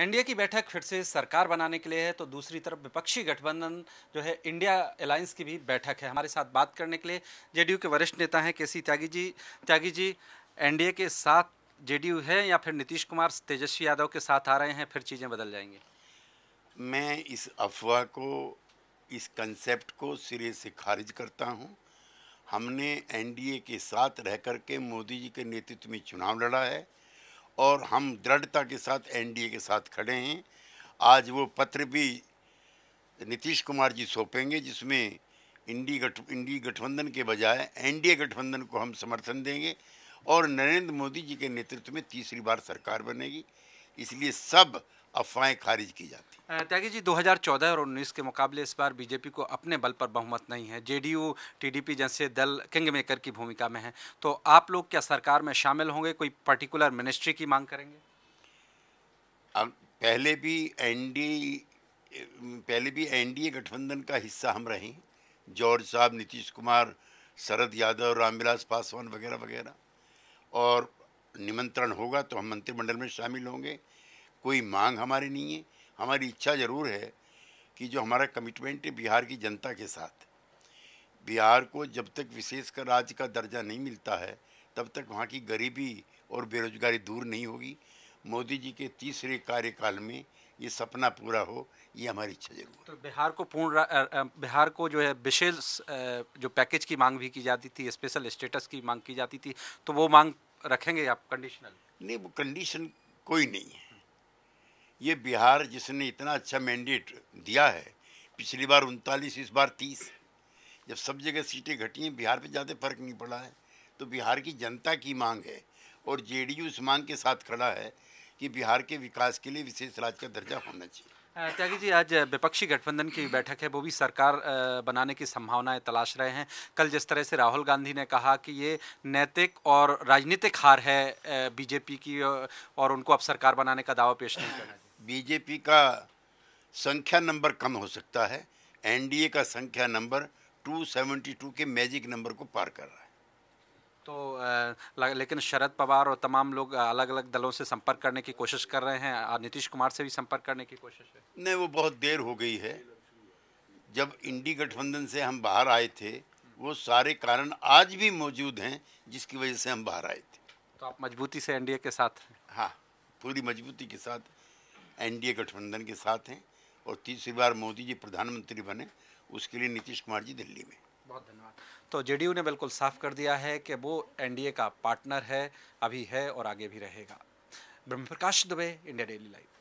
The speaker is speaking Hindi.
एनडीए की बैठक फिर से सरकार बनाने के लिए है तो दूसरी तरफ विपक्षी गठबंधन जो है इंडिया अलायंस की भी बैठक है हमारे साथ बात करने के लिए जेडीयू के वरिष्ठ नेता हैं के सी त्यागी जी त्यागी जी एनडीए के साथ जेडीयू है या फिर नीतीश कुमार तेजस्वी यादव के साथ आ रहे हैं फिर चीज़ें बदल जाएंगी मैं इस अफवाह को इस कंसेप्ट को सिरे से खारिज करता हूँ हमने एनडीए के साथ रह कर के मोदी जी के नेतृत्व में चुनाव लड़ा है और हम दृढ़ता के साथ एनडीए के साथ खड़े हैं आज वो पत्र भी नीतीश कुमार जी सौंपेंगे जिसमें इंडी गठ इंडी गठबंधन के बजाय एनडीए गठबंधन को हम समर्थन देंगे और नरेंद्र मोदी जी के नेतृत्व में तीसरी बार सरकार बनेगी इसलिए सब अफवाहें खारिज की जाती त्यागी जी 2014 और 19 के मुकाबले इस बार बीजेपी को अपने बल पर बहुमत नहीं है जेडीयू टीडीपी जैसे दल किंग मेकर की भूमिका में है तो आप लोग क्या सरकार में शामिल होंगे कोई पर्टिकुलर मिनिस्ट्री की मांग करेंगे अब पहले भी एनडी पहले भी एनडीए गठबंधन का हिस्सा हम रहे जॉर्ज साहब नीतीश कुमार शरद यादव रामविलास पासवान वगैरह वगैरह और निमंत्रण होगा तो हम मंत्रिमंडल में शामिल होंगे कोई मांग हमारी नहीं है हमारी इच्छा ज़रूर है कि जो हमारा कमिटमेंट है बिहार की जनता के साथ बिहार को जब तक विशेषकर राज्य का दर्जा नहीं मिलता है तब तक वहाँ की गरीबी और बेरोजगारी दूर नहीं होगी मोदी जी के तीसरे कार्यकाल में ये सपना पूरा हो ये हमारी इच्छा जरूर तो बिहार को पूर्ण बिहार को जो है विशेष जो पैकेज की मांग भी की जाती थी स्पेशल स्टेटस की मांग की जाती थी तो वो मांग रखेंगे आप कंडीशनल नहीं वो कंडीशन कोई नहीं है ये बिहार जिसने इतना अच्छा मैंडेट दिया है पिछली बार उनतालीस इस बार तीस जब सब जगह सीटें घटी हैं बिहार पे ज़्यादा फर्क नहीं पड़ा है तो बिहार की जनता की मांग है और जेडीयू इस मांग के साथ खड़ा है कि बिहार के विकास के लिए विशेष राज्य का दर्जा होना चाहिए त्यागी जी आज विपक्षी गठबंधन की बैठक है वो भी सरकार बनाने की संभावनाएं तलाश रहे हैं कल जिस तरह से राहुल गांधी ने कहा कि ये नैतिक और राजनीतिक हार है बीजेपी की और उनको अब सरकार बनाने का दावा पेश नहीं करना बीजेपी का संख्या नंबर कम हो सकता है एनडीए का संख्या नंबर 272 के मैजिक नंबर को पार कर रहा है तो लेकिन शरद पवार और तमाम लोग अलग अलग दलों से संपर्क करने की कोशिश कर रहे हैं और नीतीश कुमार से भी संपर्क करने की कोशिश है नहीं वो बहुत देर हो गई है जब इंडी गठबंधन से हम बाहर आए थे वो सारे कारण आज भी मौजूद हैं जिसकी वजह से हम बाहर आए थे तो आप मजबूती से एनडीए के साथ हैं हाँ पूरी मजबूती के साथ एनडीए गठबंधन के साथ हैं और तीसरी बार मोदी जी प्रधानमंत्री बने उसके लिए नीतीश कुमार जी दिल्ली में बहुत धन्यवाद तो जेडीयू ने बिल्कुल साफ कर दिया है कि वो एनडीए का पार्टनर है अभी है और आगे भी रहेगा Brahm Prakash Dubey India daily live